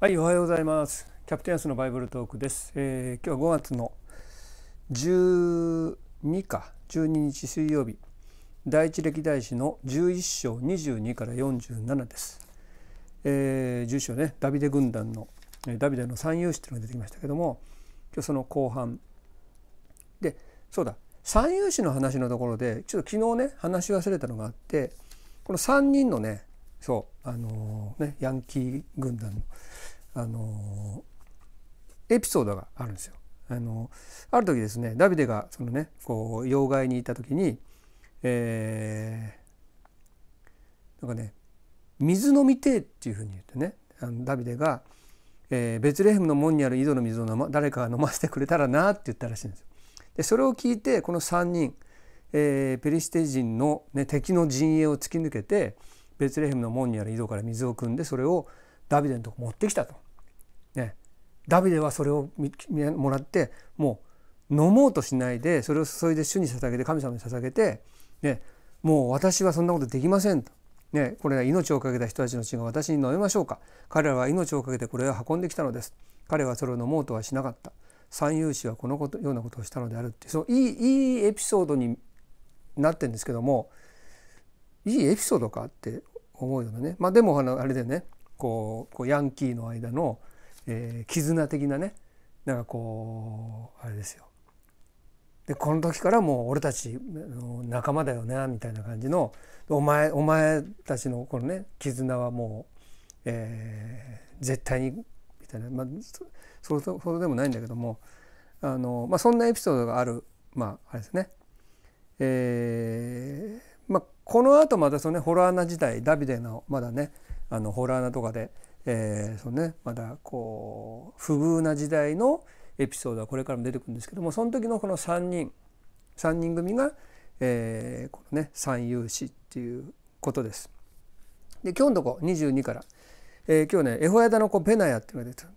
はい、おはようございます。キャプテンスのバイブルトークです。えー、今日は5月の12か12日水曜日、第一歴代史の11章22から47です。えー、1章ね、ダビデ軍団のダビデの三勇士というのが出てきましたけども、今日その後半で、そうだ、三勇士の話のところで、ちょっと昨日ね話し忘れたのがあって、この3人のねそうあのー、ねヤンキー軍団のあのー、エピソードがあるんですよ。あのー、ある時ですねダビデがそのねこう妖怪にいた時に、えー、なんかね水飲みてっていうふうに言ってねあのダビデが、えー、ベツレヘムの門にある井戸の水を、飲、ま、誰かが飲ませてくれたらなって言ったらしいんですよ。でそれを聞いてこの3人、えー、ペリシテ人の、ね、敵の陣営を突き抜けてベツレヘムの門にある井戸から水を汲んでそれをダビデのとこ持ってきたと。ね、ダビデはそれをもらってもう飲もうとしないでそれを注いで主に捧げて神様に捧げて、ね、もう私はそんなことできませんと。ね、これは命をかけた人たちの血が私に飲めましょうか彼らは命をかけてこれを運んできたのです彼はそれを飲もうとはしなかった三遊士はこのことようなことをしたのであるってそのいいいいエピソードになってるんですけどもいいエピソードかって思うよね。まあ、でもあのあれでねこうこうヤンキーの間の、えー、絆的なねなんかこうあれですよ。でこの時からもう俺たち仲間だよねみたいな感じのお前お前たちのこのね絆はもう、えー、絶対にみたいな、まあ、そうでもないんだけどもあの、まあ、そんなエピソードがあるまああれですね。えーまあ、この後またその、ね、ホラー穴時代ダビデのまだねあのホラー穴とかで、えーそね、まだこう不遇な時代のエピソードはこれからも出てくるんですけどもその時のこの3人3人組が、えー、このね三遊士っていうことです。で今日のとこ22から、えー、今日ねエホヤダの子ベナヤっていうのが出てた。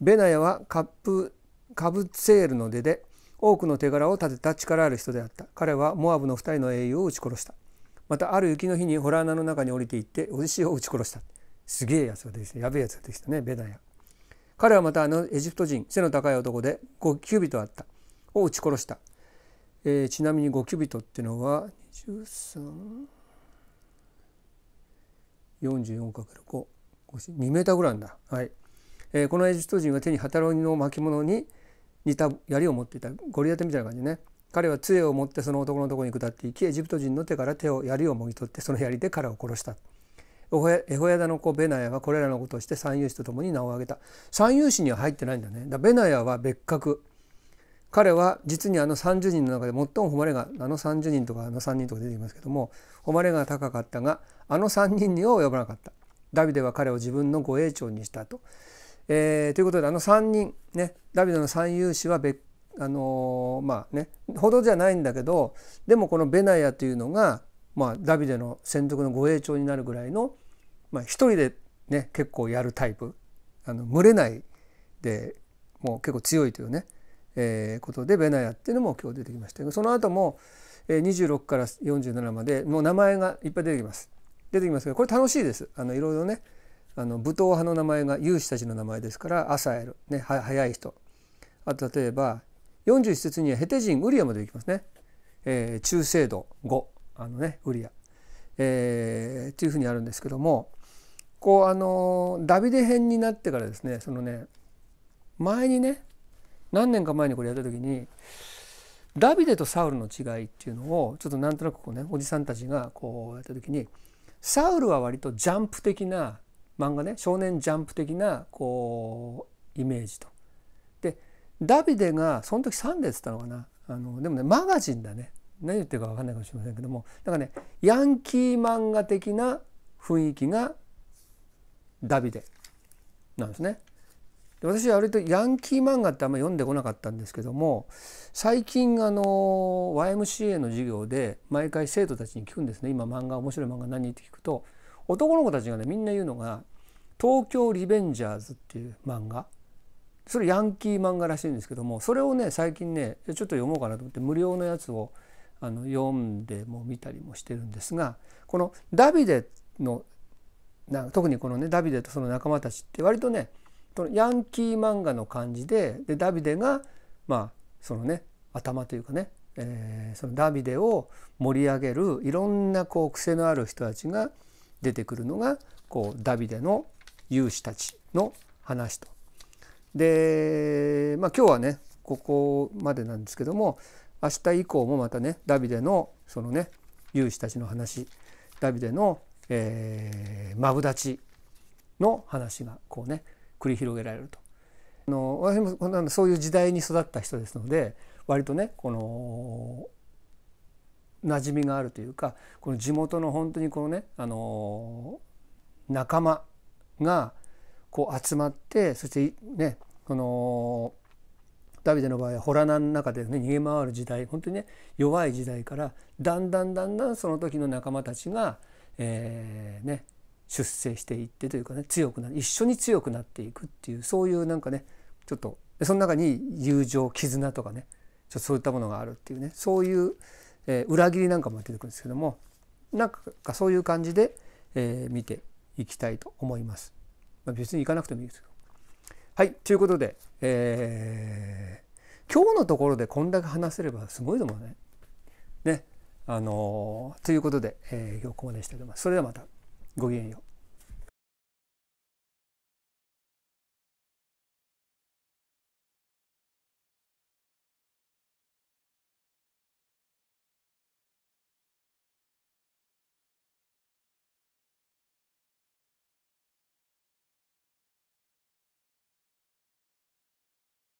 ベナヤはカップカブツェールの出で多くの手柄を立てた力ある人であった彼はモアブの2人の英雄を撃ち殺したまたある雪の日にホラー穴の中に降りていってオデしシを撃ち殺したすげえやつができたやべえやつができたねベダヤ彼はまたあのエジプト人背の高い男で5キュービトあったを撃ち殺した、えー、ちなみに5キュービトっていうのは 2344×5 2メーターぐらいなんだはい、えー、このエジプト人は手に働きの巻物に似た槍を持っていたゴリラテみたいな感じね彼は杖を持ってその男のところに下って行きエジプト人の手から手を槍をもぎ取ってその槍で彼を殺したエホヤダの子ベナヤはこれらのことをして三勇士と共に名を挙げた三勇士には入ってないんだねだベナヤは別格彼は実にあの30人の中で最も誉れがあの30人とかあの3人とか出てきますけども誉れが高かったがあの3人には及ばなかったダビデは彼を自分の護衛長にしたとえー、ということであの3人ねダビデの三勇士は別あのー、まあねほどじゃないんだけどでもこのベナヤというのが、まあ、ダビデの専属の護衛長になるぐらいの、まあ、一人で、ね、結構やるタイプあの群れないでもう結構強いというね、えー、ことでベナヤっていうのも今日出てきましたけどその後も26から47までもう名前がいっぱい出てきます。出てきますけどこれ楽しいです。あのいろいろねあの武闘派の名前が勇士たちの名前ですからアサエル、ね、は早い人あと例えば41節にはヘテ人ウリアまで行きますね、えー、中世度5あのねウリア、えー、というふうにあるんですけどもこうあのダビデ編になってからですねそのね前にね何年か前にこれやった時にダビデとサウルの違いっていうのをちょっとなんとなくこうねおじさんたちがこうやった時にサウルは割とジャンプ的な漫画ね少年ジャンプ的なこうイメージと。でダビデがその時サンデーっつったのかなあのでもねマガジンだね何言ってるか分かんないかもしれませんけどもなんかねヤンキー漫画的な雰囲気がダビデなんですね。で私は割とヤンキー漫画ってあんま読んでこなかったんですけども最近あの YMCA の授業で毎回生徒たちに聞くんですね今漫画面白い漫画何って聞くと男の子たちがねみんな言うのが「東京リベンジャーズ」っていう漫画それヤンキー漫画らしいんですけどもそれをね最近ねちょっと読もうかなと思って無料のやつをあの読んでも見たりもしてるんですがこのダビデのな特にこのねダビデとその仲間たちって割とねヤンキー漫画の感じででダビデがまあそのね頭というかね、えー、そのダビデを盛り上げるいろんなこう癖のある人たちが出てくるのがこうダビデの有志たちの話と。で、まあ、今日はねここまでなんですけども明日以降もまたねダビデのそのね有志たちの話ダビデの、えー、マブダチの話がこうね繰り広げられると。あの私もそういう時代に育った人ですので割とねこの馴染みがあるというかこの地元の本当にこのねあの仲間がこう集まってそしてねこのダビデの場合はホラナの中で、ね、逃げ回る時代本当にね弱い時代からだんだんだんだんその時の仲間たちが、えーね、出世していってというかね強くなる一緒に強くなっていくっていうそういうなんかねちょっとその中に友情絆とかねちょっとそういったものがあるっていうねそういう、えー、裏切りなんかも出てくるんですけどもなんかそういう感じで、えー、見ていきたいと思います。まあ、別に行かなくてもいいですよ。はい、ということで、えー、今日のところでこんだけ話せればすごいと思うね。ね。あのー、ということで、えー、今日ここまでしたいと思います。それではまた。ごきげんよう。